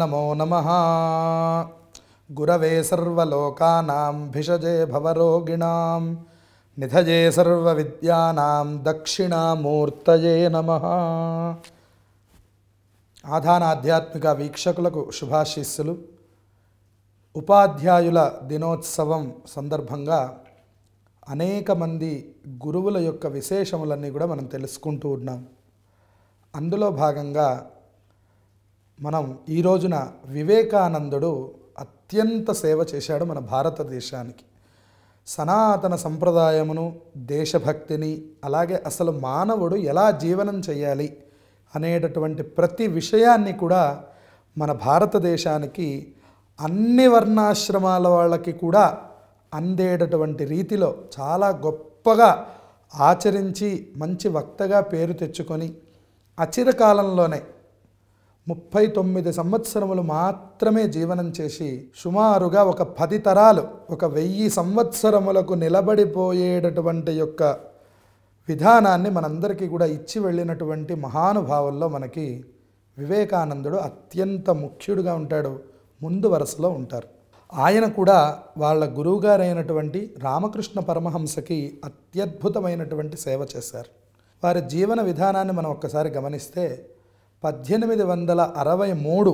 నమో నమ గురవే సర్వోకానాం భిషజే భవరోగిణాం నిధజే సర్వ విద్యానాం దక్షిణామూర్తయే నమ ఆధాన ఆధ్యాత్మిక వీక్షకులకు శుభాశీస్సులు ఉపాధ్యాయుల దినోత్సవం సందర్భంగా అనేక మంది గురువుల యొక్క విశేషములన్నీ కూడా మనం తెలుసుకుంటూ ఉన్నాం అందులో భాగంగా మనం ఈ రోజున వివేకానందుడు అత్యంత సేవ చేశాడు మన భారతదేశానికి సనాతన సంప్రదాయమును దేశభక్తిని అలాగే అసలు మానవుడు ఎలా జీవనం చేయాలి అనేటటువంటి ప్రతి విషయాన్ని కూడా మన భారతదేశానికి అన్ని వర్ణాశ్రమాల వాళ్ళకి కూడా అందేటటువంటి రీతిలో చాలా గొప్పగా ఆచరించి మంచి వక్తగా పేరు తెచ్చుకొని అచిరకాలంలోనే ముప్పై తొమ్మిది సంవత్సరములు మాత్రమే జీవనం చేసి సుమారుగా ఒక పది తరాలు ఒక వెయ్యి సంవత్సరములకు నిలబడిపోయేటటువంటి యొక్క విధానాన్ని మనందరికీ కూడా ఇచ్చి వెళ్ళినటువంటి మహానుభావుల్లో మనకి వివేకానందుడు అత్యంత ముఖ్యుడుగా ఉంటాడు ముందు వరుసలో ఉంటారు ఆయన కూడా వాళ్ళ గురువుగారైనటువంటి రామకృష్ణ పరమహంసకి అత్యద్భుతమైనటువంటి సేవ చేశారు వారి జీవన విధానాన్ని మనం ఒక్కసారి గమనిస్తే పద్దెనిమిది వందల అరవై మూడు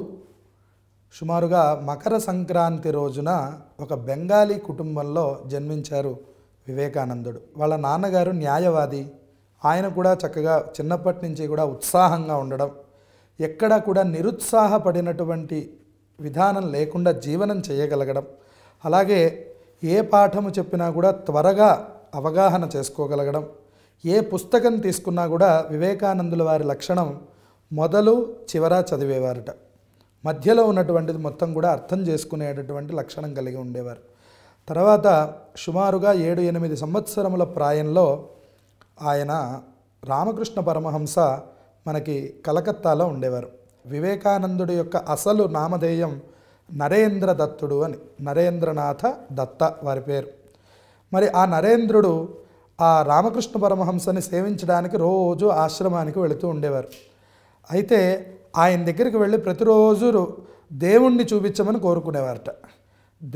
సుమారుగా మకర సంక్రాంతి రోజున ఒక బెంగాలీ కుటుంబంలో జన్మించారు వివేకానందుడు వాళ్ళ నాన్నగారు న్యాయవాది ఆయన కూడా చక్కగా చిన్నప్పటి నుంచి కూడా ఉత్సాహంగా ఉండడం ఎక్కడా కూడా నిరుత్సాహపడినటువంటి విధానం లేకుండా జీవనం చేయగలగడం అలాగే ఏ పాఠము చెప్పినా కూడా త్వరగా అవగాహన చేసుకోగలగడం ఏ పుస్తకం తీసుకున్నా కూడా వివేకానందుల వారి లక్షణం మొదలు చివర చదివేవారట మధ్యలో ఉన్నటువంటిది మొత్తం కూడా అర్థం చేసుకునేటటువంటి లక్షణం కలిగి ఉండేవారు తర్వాత సుమారుగా ఏడు ఎనిమిది సంవత్సరముల ప్రాయంలో ఆయన రామకృష్ణ పరమహంస మనకి కలకత్తాలో ఉండేవారు వివేకానందుడి యొక్క అసలు నామధేయం నరేంద్ర దత్తుడు అని నరేంద్రనాథ దత్త వారి పేరు మరి ఆ నరేంద్రుడు ఆ రామకృష్ణ పరమహంసని సేవించడానికి రోజు ఆశ్రమానికి వెళుతూ ఉండేవారు అయితే ఆయన దగ్గరికి వెళ్ళి ప్రతిరోజు దేవుణ్ణి చూపించమని కోరుకునేవారట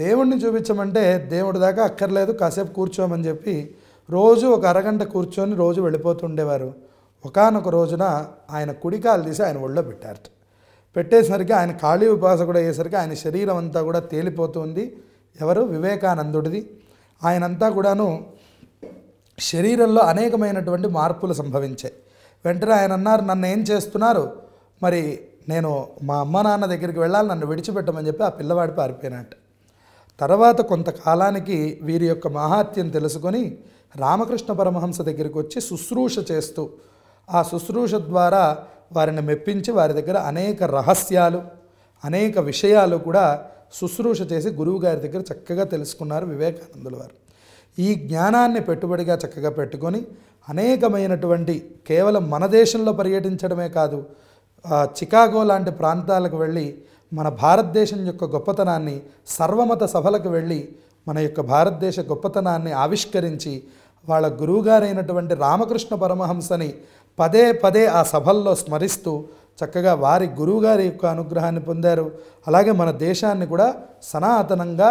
దేవుణ్ణి చూపించమంటే దేవుడి దాకా అక్కర్లేదు కాసేపు కూర్చోమని చెప్పి రోజు ఒక అరగంట కూర్చొని రోజు వెళ్ళిపోతుండేవారు ఒకనొక రోజున ఆయన కుడికాలు తీసి ఆయన ఒళ్ళో పెట్టారట పెట్టేసరికి ఆయన ఖాళీ కూడా అయ్యేసరికి ఆయన శరీరం అంతా కూడా తేలిపోతుంది ఎవరు వివేకానందుడిది ఆయనంతా కూడాను శరీరంలో అనేకమైనటువంటి మార్పులు సంభవించాయి వెంటనే ఆయన అన్నారు నన్ను ఏం చేస్తున్నారు మరి నేను మా అమ్మ నాన్న దగ్గరికి వెళ్ళాలి నన్ను విడిచిపెట్టమని చెప్పి ఆ పిల్లవాడు పారిపోయినట్ట తర్వాత కొంతకాలానికి వీరి యొక్క మహాత్యం తెలుసుకొని రామకృష్ణ పరమహంస దగ్గరికి వచ్చి శుశ్రూష చేస్తూ ఆ శుశ్రూష ద్వారా వారిని మెప్పించి వారి దగ్గర అనేక రహస్యాలు అనేక విషయాలు కూడా శుశ్రూష చేసి గురువుగారి దగ్గర చక్కగా తెలుసుకున్నారు వివేకానందులు వారు ఈ జ్ఞానాన్ని పెట్టుబడిగా చక్కగా పెట్టుకొని అనేకమైనటువంటి కేవలం మన దేశంలో పర్యటించడమే కాదు చికాగో లాంటి ప్రాంతాలకు వెళ్ళి మన భారతదేశం యొక్క గొప్పతనాన్ని సర్వమత సభలకు వెళ్ళి మన యొక్క భారతదేశ గొప్పతనాన్ని ఆవిష్కరించి వాళ్ళ గురువుగారైనటువంటి రామకృష్ణ పరమహంసని పదే పదే ఆ సభల్లో స్మరిస్తూ చక్కగా వారి గురువుగారి యొక్క అనుగ్రహాన్ని పొందారు అలాగే మన దేశాన్ని కూడా సనాతనంగా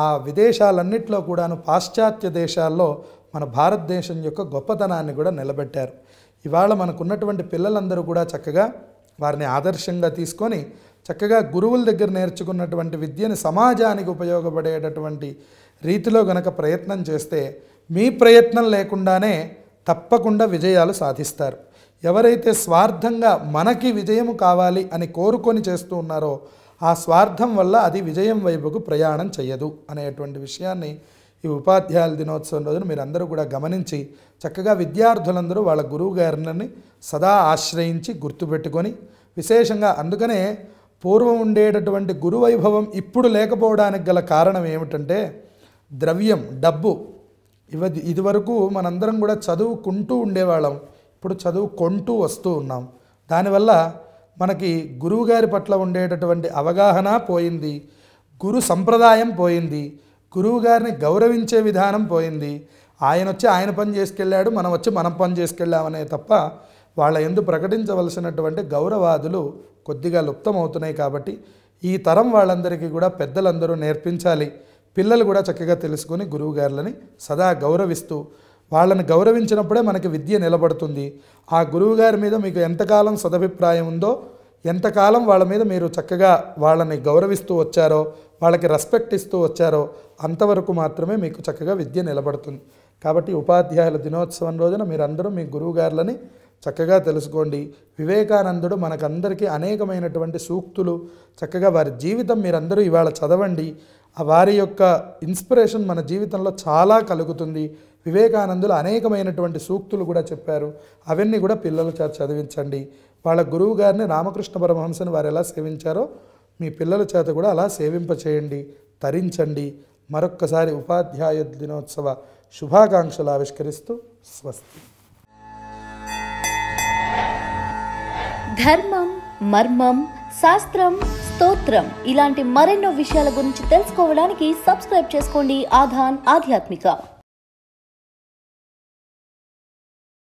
ఆ విదేశాలన్నింటిలో కూడాను పాశ్చాత్య దేశాల్లో మన భారతదేశం యొక్క గొప్పతనాన్ని కూడా నిలబెట్టారు ఇవాళ మనకున్నటువంటి పిల్లలందరూ కూడా చక్కగా వారిని ఆదర్శంగా తీసుకొని చక్కగా గురువుల దగ్గర నేర్చుకున్నటువంటి విద్యని సమాజానికి ఉపయోగపడేటటువంటి రీతిలో గనక ప్రయత్నం చేస్తే మీ ప్రయత్నం లేకుండానే తప్పకుండా విజయాలు సాధిస్తారు ఎవరైతే స్వార్థంగా మనకి విజయం కావాలి అని కోరుకొని చేస్తూ ఉన్నారో ఆ స్వార్థం వల్ల అది విజయం వైపుకు ప్రయాణం చేయదు అనేటువంటి విషయాన్ని ఈ ఉపాధ్యాయుల దినోత్సవం రోజున మీరందరూ కూడా గమనించి చక్కగా విద్యార్థులందరూ వాళ్ళ గురువు గారిని సదా ఆశ్రయించి గుర్తుపెట్టుకొని విశేషంగా అందుకనే పూర్వం ఉండేటటువంటి గురువైభవం ఇప్పుడు లేకపోవడానికి గల కారణం ఏమిటంటే ద్రవ్యం డబ్బు ఇవ ఇదివరకు మనందరం కూడా చదువుకుంటూ ఉండేవాళ్ళం ఇప్పుడు చదువు కొంటూ వస్తూ ఉన్నాం దానివల్ల మనకి గురువుగారి పట్ల ఉండేటటువంటి అవగాహన పోయింది గురు సంప్రదాయం పోయింది గురువుగారిని గౌరవించే విధానం పోయింది ఆయన వచ్చి ఆయన పని చేసుకెళ్ళాడు మనం వచ్చి మనం పని చేసుకెళ్ళామనే తప్ప వాళ్ళ ఎందు ప్రకటించవలసినటువంటి గౌరవాదులు కొద్దిగా లుప్తమవుతున్నాయి కాబట్టి ఈ తరం వాళ్ళందరికీ కూడా పెద్దలందరూ నేర్పించాలి పిల్లలు కూడా చక్కగా తెలుసుకొని గురువుగారులని సదా గౌరవిస్తూ వాళ్ళని గౌరవించినప్పుడే మనకి విద్య నిలబడుతుంది ఆ గురువుగారి మీద మీకు ఎంతకాలం సదభిప్రాయం ఉందో ఎంతకాలం వాళ్ళ మీద మీరు చక్కగా వాళ్ళని గౌరవిస్తూ వచ్చారో వాళ్ళకి రెస్పెక్ట్ ఇస్తూ వచ్చారో అంతవరకు మాత్రమే మీకు చక్కగా విద్య నిలబడుతుంది కాబట్టి ఉపాధ్యాయుల దినోత్సవం రోజున మీరందరూ మీ గురువుగారులని చక్కగా తెలుసుకోండి వివేకానందుడు మనకందరికీ అనేకమైనటువంటి సూక్తులు చక్కగా వారి జీవితం మీరందరూ ఇవాళ చదవండి వారి యొక్క ఇన్స్పిరేషన్ మన జీవితంలో చాలా కలుగుతుంది వివేకానందులు అనేకమైనటువంటి సూక్తులు కూడా చెప్పారు అవన్నీ కూడా పిల్లలు చదివించండి వాళ్ళ గురువు గారిని రామకృష్ణ పరమహంసని వారు ఎలా సేవించారో మీ పిల్లల చేత కూడా అలా సేవింపచేయండి తరించండి మరొక్కసారి ఉపాధ్యాయ దినోత్సవ శుభాకాంక్షలు ఆవిష్కరిస్తూ స్వస్తి ధర్మం మర్మం శాస్త్రం స్తోత్రం ఇలాంటి మరెన్నో విషయాల గురించి తెలుసుకోవడానికి సబ్స్క్రైబ్ చేసుకోండి ఆధాన్ ఆధ్యాత్మిక